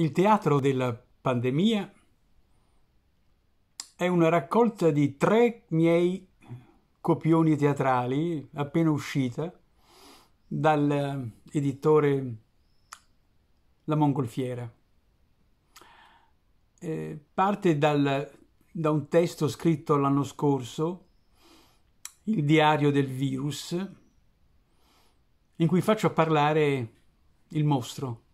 Il teatro della pandemia è una raccolta di tre miei copioni teatrali appena uscita dall'editore La Mongolfiera. Eh, parte dal, da un testo scritto l'anno scorso, Il diario del virus, in cui faccio parlare il mostro.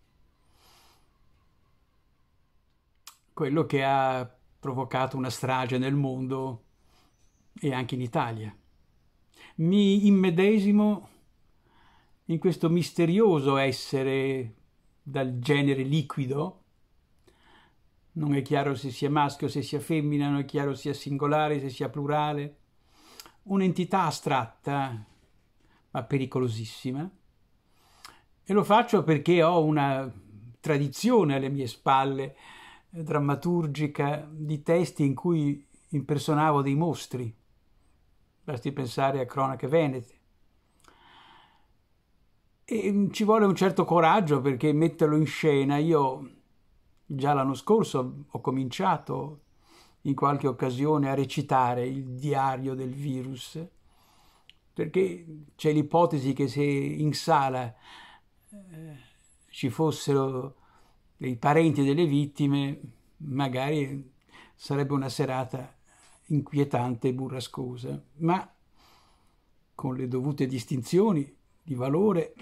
quello che ha provocato una strage nel mondo e anche in Italia. Mi immedesimo in questo misterioso essere dal genere liquido, non è chiaro se sia maschio, se sia femmina, non è chiaro se sia singolare, se sia plurale, un'entità astratta ma pericolosissima e lo faccio perché ho una tradizione alle mie spalle drammaturgica di testi in cui impersonavo dei mostri. Basti pensare a Cronache Venete. E mm, ci vuole un certo coraggio perché metterlo in scena. Io già l'anno scorso ho cominciato in qualche occasione a recitare il diario del virus, perché c'è l'ipotesi che se in sala eh, ci fossero dei parenti delle vittime, magari sarebbe una serata inquietante e burrascosa, ma con le dovute distinzioni di valore,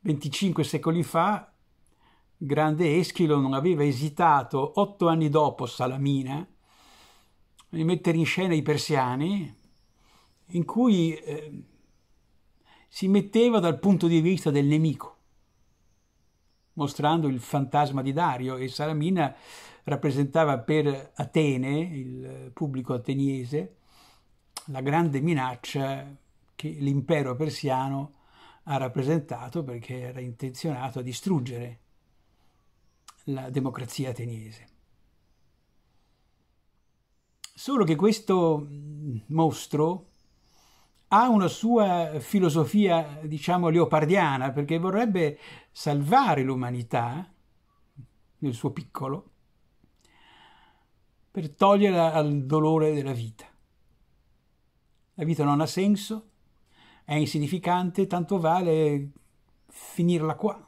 25 secoli fa, grande Eschilo non aveva esitato, otto anni dopo Salamina, a mettere in scena i persiani, in cui eh, si metteva dal punto di vista del nemico mostrando il fantasma di Dario e Salamina rappresentava per Atene, il pubblico ateniese, la grande minaccia che l'impero persiano ha rappresentato perché era intenzionato a distruggere la democrazia ateniese. Solo che questo mostro ha una sua filosofia, diciamo, leopardiana, perché vorrebbe salvare l'umanità nel suo piccolo per toglierla al dolore della vita. La vita non ha senso, è insignificante, tanto vale finirla qua.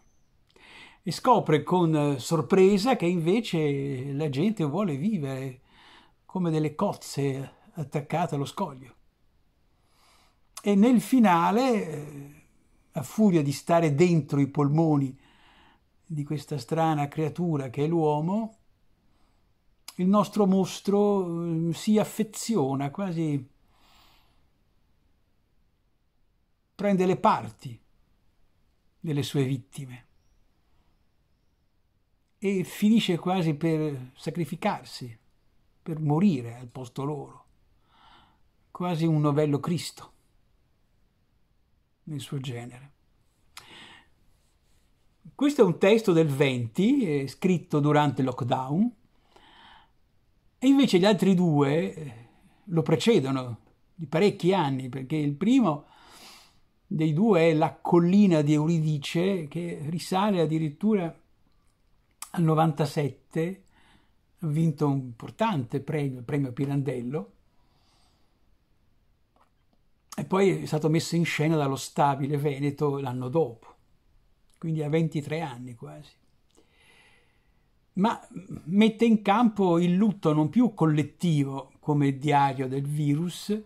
E scopre con sorpresa che invece la gente vuole vivere come delle cozze attaccate allo scoglio e nel finale, eh, a furia di stare dentro i polmoni di questa strana creatura che è l'uomo, il nostro mostro mm, si affeziona, quasi prende le parti delle sue vittime e finisce quasi per sacrificarsi, per morire al posto loro, quasi un novello Cristo nel suo genere. Questo è un testo del 20, eh, scritto durante il lockdown, e invece gli altri due eh, lo precedono di parecchi anni, perché il primo dei due è La collina di Euridice, che risale addirittura al 97, ha vinto un importante premio, il premio Pirandello, e poi è stato messo in scena dallo stabile veneto l'anno dopo, quindi a 23 anni quasi. Ma mm, mette in campo il lutto non più collettivo come diario del virus,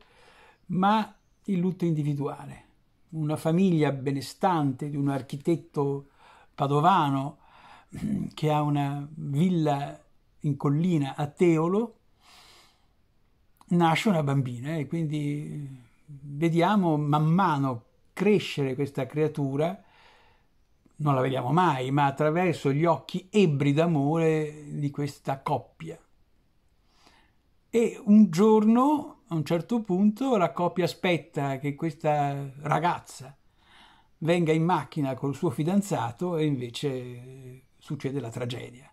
ma il lutto individuale. Una famiglia benestante di un architetto padovano mm, che ha una villa in collina a Teolo, nasce una bambina e quindi vediamo man mano crescere questa creatura, non la vediamo mai, ma attraverso gli occhi ebri d'amore di questa coppia. E un giorno, a un certo punto, la coppia aspetta che questa ragazza venga in macchina col suo fidanzato e invece succede la tragedia,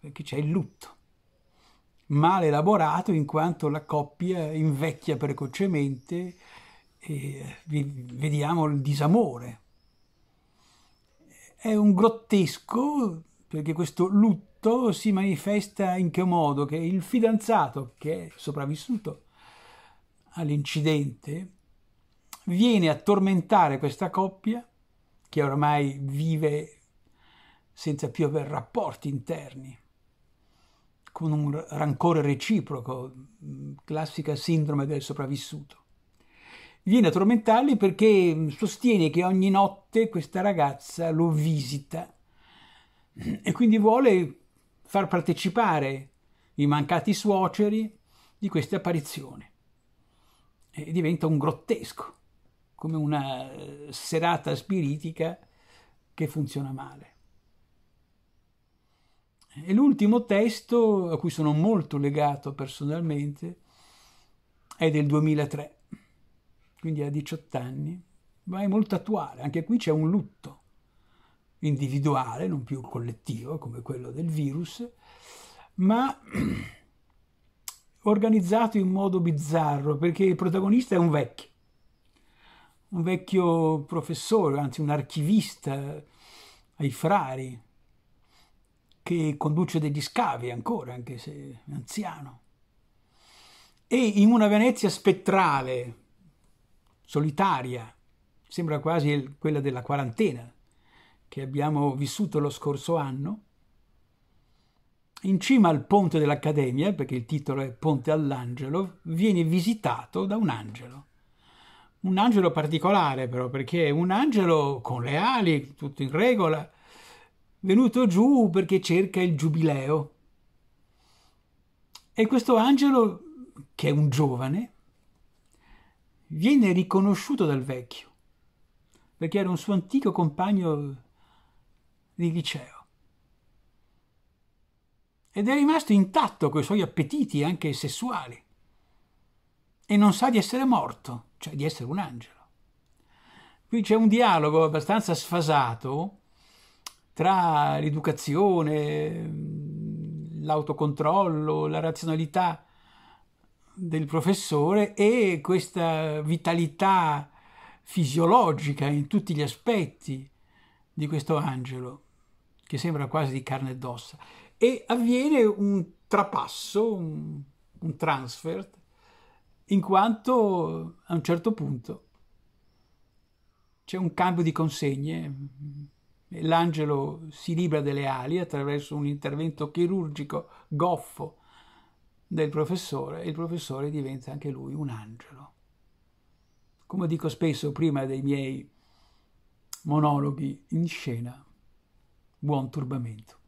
perché c'è il lutto mal elaborato in quanto la coppia invecchia precocemente e vediamo il disamore. È un grottesco perché questo lutto si manifesta in che modo? Che il fidanzato che è sopravvissuto all'incidente viene a tormentare questa coppia che ormai vive senza più aver rapporti interni con un rancore reciproco, classica sindrome del sopravvissuto. Viene a tormentarli perché mm, sostiene che ogni notte questa ragazza lo visita e quindi vuole far partecipare i mancati suoceri di questa apparizione. E diventa un grottesco, come una eh, serata spiritica che funziona male. E l'ultimo testo a cui sono molto legato personalmente è del 2003, quindi ha 18 anni, ma è molto attuale, anche qui c'è un lutto individuale, non più collettivo come quello del virus, ma organizzato in modo bizzarro, perché il protagonista è un vecchio, un vecchio professore, anzi un archivista ai frari, che conduce degli scavi ancora, anche se è anziano. E in una Venezia spettrale, solitaria, sembra quasi quella della quarantena che abbiamo vissuto lo scorso anno, in cima al ponte dell'Accademia, perché il titolo è Ponte all'Angelo, viene visitato da un angelo. Un angelo particolare però, perché è un angelo con le ali, tutto in regola, venuto giù perché cerca il giubileo. E questo angelo, che è un giovane, viene riconosciuto dal vecchio, perché era un suo antico compagno di liceo. Ed è rimasto intatto coi suoi appetiti anche sessuali. E non sa di essere morto, cioè di essere un angelo. Qui c'è un dialogo abbastanza sfasato tra l'educazione, mm, l'autocontrollo, la razionalità del professore e questa vitalità fisiologica in tutti gli aspetti di questo angelo, che sembra quasi di carne ed ossa. E avviene un trapasso, un, un transfer, in quanto a un certo punto c'è un cambio di consegne l'angelo si libra delle ali attraverso un intervento chirurgico goffo del professore e il professore diventa anche lui un angelo. Come dico spesso prima dei miei monologhi in scena, buon turbamento.